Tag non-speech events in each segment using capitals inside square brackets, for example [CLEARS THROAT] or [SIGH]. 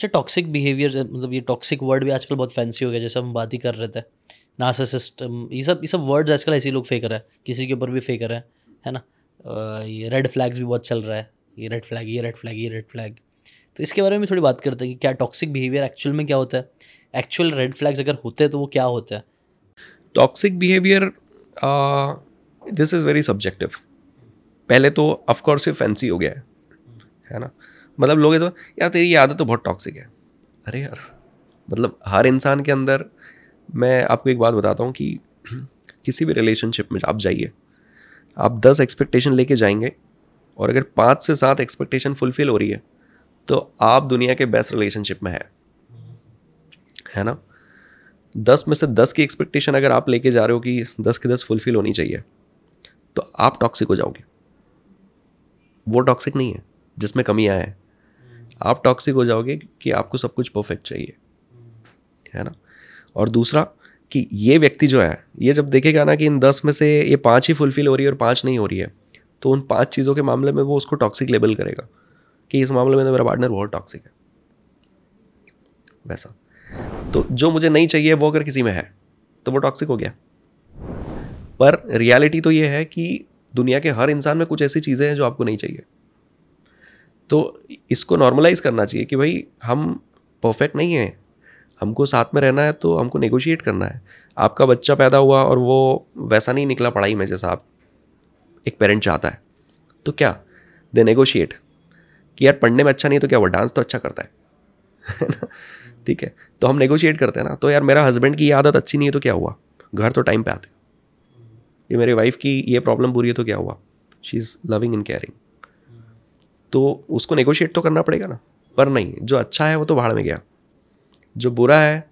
अच्छा toxic behaviour मतलब ये टॉक्सिक वर्ड भी आजकल बहुत फैंसी हो गया जैसे हम बात ही कर रहे थे नासा सिस्टम ये सब ये सब वर्ड्स आजकल ऐसे लोग फेंक रहे हैं किसी के ऊपर भी फेंक रहे हैं है ना ये रेड फ्लैग्स भी बहुत चल रहा है ये रेड फ्लैग ये रेड फ्लैग ये रेड फ्लैग तो इसके बारे में थोड़ी बात करते हैं कि क्या टॉक्सिक बिहेवियर एक्चुअल में क्या होता है एक्चुअल रेड फ्लैग्स अगर होते हैं तो वो क्या होता है toxic behaviour this is very subjective पहले तो ऑफकोर्स ये फैंसी हो गया है है ना मतलब लोग ऐसे यार तेरी ये आदत तो बहुत टॉक्सिक है अरे यार मतलब हर इंसान के अंदर मैं आपको एक बात बताता हूँ कि [CLEARS THROAT] किसी भी रिलेशनशिप में आप जाइए आप दस एक्सपेक्टेशन लेके जाएंगे और अगर पाँच से सात एक्सपेक्टेशन फुलफिल हो रही है तो आप दुनिया के बेस्ट रिलेशनशिप में है है ना दस में से दस की एक्सपेक्टेशन अगर आप लेके जा रहे हो कि दस के दस फुलफिल होनी चाहिए तो आप टॉक्सिक हो जाओगे वो टॉक्सिक नहीं है जिसमें कमी आए हैं आप टॉक्सिक हो जाओगे कि आपको सब कुछ परफेक्ट चाहिए है ना और दूसरा कि ये व्यक्ति जो है ये जब देखेगा ना कि इन दस में से ये पाँच ही फुलफिल हो रही है और पाँच नहीं हो रही है तो उन पाँच चीज़ों के मामले में वो उसको टॉक्सिक लेबल करेगा कि इस मामले में तो मेरा पार्टनर बहुत टॉक्सिक है वैसा तो जो मुझे नहीं चाहिए वो अगर किसी में है तो वो टॉक्सिक हो गया पर रियलिटी तो ये है कि दुनिया के हर इंसान में कुछ ऐसी चीज़ें हैं जो आपको नहीं चाहिए तो इसको नॉर्मलाइज करना चाहिए कि भाई हम परफेक्ट नहीं हैं हमको साथ में रहना है तो हमको नेगोशिएट करना है आपका बच्चा पैदा हुआ और वो वैसा नहीं निकला पढ़ाई में जैसा आप एक पेरेंट चाहता है तो क्या दे नेगोशिएट कि यार पढ़ने में अच्छा नहीं तो क्या हुआ डांस तो अच्छा करता है ठीक है तो हम नेगोशिएट करते हैं ना तो यार मेरा हस्बैंड की ये आदत अच्छी नहीं है तो क्या हुआ घर तो टाइम पे आते ये मेरी वाइफ की ये प्रॉब्लम बुरी है तो क्या हुआ she is loving and caring तो उसको नेगोशिएट तो करना पड़ेगा ना पर नहीं जो अच्छा है वो तो भाड़ में गया जो बुरा है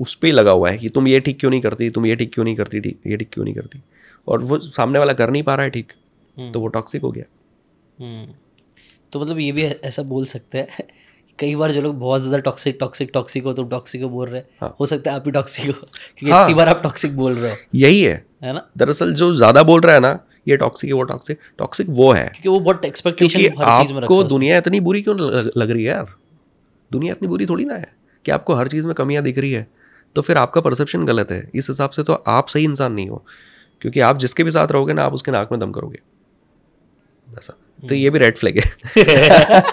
उस पर ही लगा हुआ है कि तुम ये ठीक क्यों नहीं करती तुम ये ठीक क्यों नहीं करती ठीक ये ठीक क्यों नहीं करती और वो सामने वाला कर नहीं पा रहा है ठीक हम्म। तो वो टॉक्सिक हो गया हम्म। तो मतलब ये भी ऐसा बोल सकते हैं [LAUGHS] कई बार जो लोग बहुत ज़्यादा टॉक्सिक टॉक्सिक टॉक्सिक हो तो टॉक्सिक हो बोल रहे हाँ. हो सकता है आप ही टॉक्सिक हो [LAUGHS] क्योंकि हाँ. बार आप टॉक्सिक बोल रहे हो यही है है ना दरअसल जो ज़्यादा बोल रहा है ना ये टॉक्सिक है वो टॉक्सिक टॉक्सिक वो है क्योंकि वो बहुत एक्सपेक्टेशन आपको दुनिया इतनी बुरी क्यों लग रही है यार दुनिया इतनी बुरी थोड़ी ना है कि आपको हर चीज़ में कमियाँ दिख रही है तो फिर आपका परसेप्शन गलत है इस हिसाब से तो आप सही इंसान नहीं हो क्योंकि आप जिसके भी साथ रहोगे ना आप उसके नाक में दम करोगे ऐसा तो ये भी रेड फ्लैग है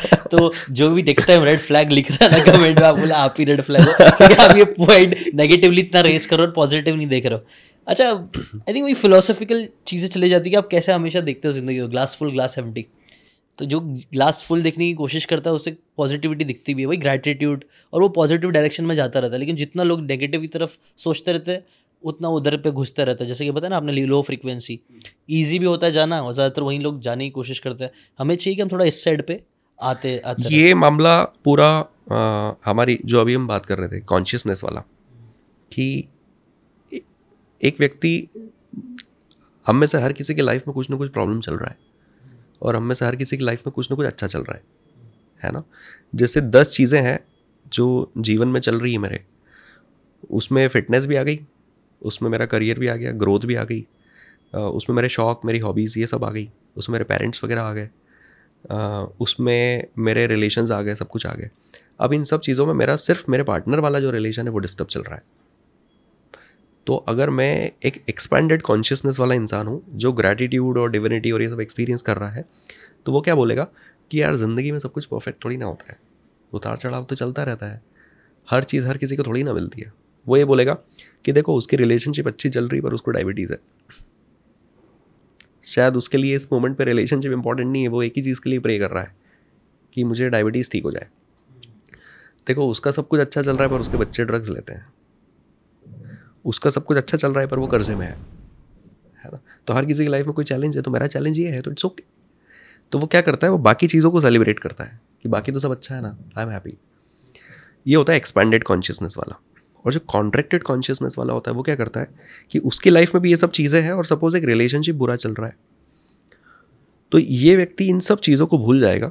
[LAUGHS] तो जो भी नेक्स्ट टाइम रेड फ्लैग लिख रहा था कमेंट में आप बोला आप ही रेड फ्लैग हो [LAUGHS] आप ये पॉइंट नेगेटिवली इतना रेस करो और पॉजिटिव नहीं देख रहे हो अच्छा आई थिंक वही फिलोसफिकल चीज़ें चले जाती है कि आप कैसे हमेशा देखते हो जिंदगी को ग्लास फुल ग्लास एम्प्टी तो जो ग्लास फुल देखने की कोशिश करता है उसे पॉजिटिविटी दिखती भी है वही ग्रैटिट्यूड और वो पॉजिटिव डायरेक्शन में जाता रहता है लेकिन जितना लोग नेगेटिव की तरफ सोचते रहते हैं उतना उधर पे घुसता रहता है जैसे कि बताया ना आपने लो फ्रिक्वेंसी ईजी भी होता है जाना और ज़्यादातर वहीं लोग जाने की कोशिश करते हैं हमें चाहिए कि हम थोड़ा इस साइड पे आते आते ये मामला पूरा आ, हमारी जो अभी हम बात कर रहे थे कॉन्शियसनेस वाला कि एक व्यक्ति हम में से हर किसी के लाइफ में कुछ ना कुछ प्रॉब्लम चल रहा है और हम में से हर किसी की लाइफ में कुछ ना कुछ अच्छा चल रहा है है ना जैसे दस चीज़ें हैं जो जीवन में चल रही है मेरे उसमें फिटनेस भी आ गई उसमें मेरा करियर भी आ गया ग्रोथ भी आ गई उसमें मेरे शौक मेरी हॉबीज़ ये सब आ गई उसमें मेरे पेरेंट्स वगैरह आ गए उसमें मेरे रिलेशन आ गए सब कुछ आ गए अब इन सब चीज़ों में मेरा सिर्फ मेरे पार्टनर वाला जो रिलेशन है वो डिस्टर्ब चल रहा है तो अगर मैं एक एक्सपैंडेड कॉन्शियसनेस वाला इंसान हूँ जो ग्रेटिट्यूड और डिविनिटी और ये सब एक्सपीरियंस कर रहा है तो वो क्या बोलेगा कि यार ज़िंदगी में सब कुछ परफेक्ट थोड़ी ना होता है उतार चढ़ाव तो चलता रहता है हर चीज़ हर किसी को थोड़ी ना मिलती है वो ये बोलेगा कि देखो उसकी रिलेशनशिप अच्छी चल रही पर उसको डायबिटीज़ है शायद उसके लिए इस मोमेंट पे रिलेशनशिप इंपॉर्टेंट नहीं है वो एक ही चीज़ के लिए प्रे कर रहा है कि मुझे डायबिटीज़ ठीक हो जाए देखो उसका सब कुछ अच्छा चल रहा है पर उसके बच्चे ड्रग्स लेते हैं उसका सब कुछ अच्छा चल रहा है पर वो कर्जे में है है ना तो हर किसी की लाइफ में कोई चैलेंज है तो मेरा चैलेंज ये है तो इट्स ओके तो वो क्या करता है वो बाकी चीज़ों को सेलिब्रेट करता है कि बाकी तो सब अच्छा है ना आई एम हैप्पी ये होता है एक्सपेंडेड कॉन्शियसनेस वाला और जो कॉन्ट्रैक्टेड कॉन्शियसनेस वाला होता है वो क्या करता है कि उसकी लाइफ में भी ये सब चीज़ें हैं और सपोज एक रिलेशनशिप बुरा चल रहा है तो ये व्यक्ति इन सब चीज़ों को भूल जाएगा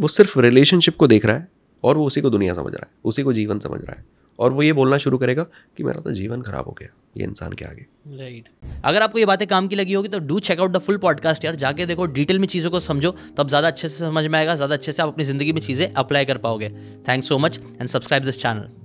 वो सिर्फ रिलेशनशिप को देख रहा है और वो उसी को दुनिया समझ रहा है उसी को जीवन समझ रहा है और वो ये बोलना शुरू करेगा कि मेरा तो जीवन खराब हो गया ये इंसान के आगे राइट right. अगर आपको ये बातें काम की लगी होगी तो do check out the full podcast यार जाके देखो डिटेल में चीज़ों को समझो तब ज़्यादा अच्छे से समझ में आएगा ज़्यादा अच्छे से आप अपनी ज़िंदगी में चीज़ें अप्लाई कर पाओगे thanks so much and subscribe this channel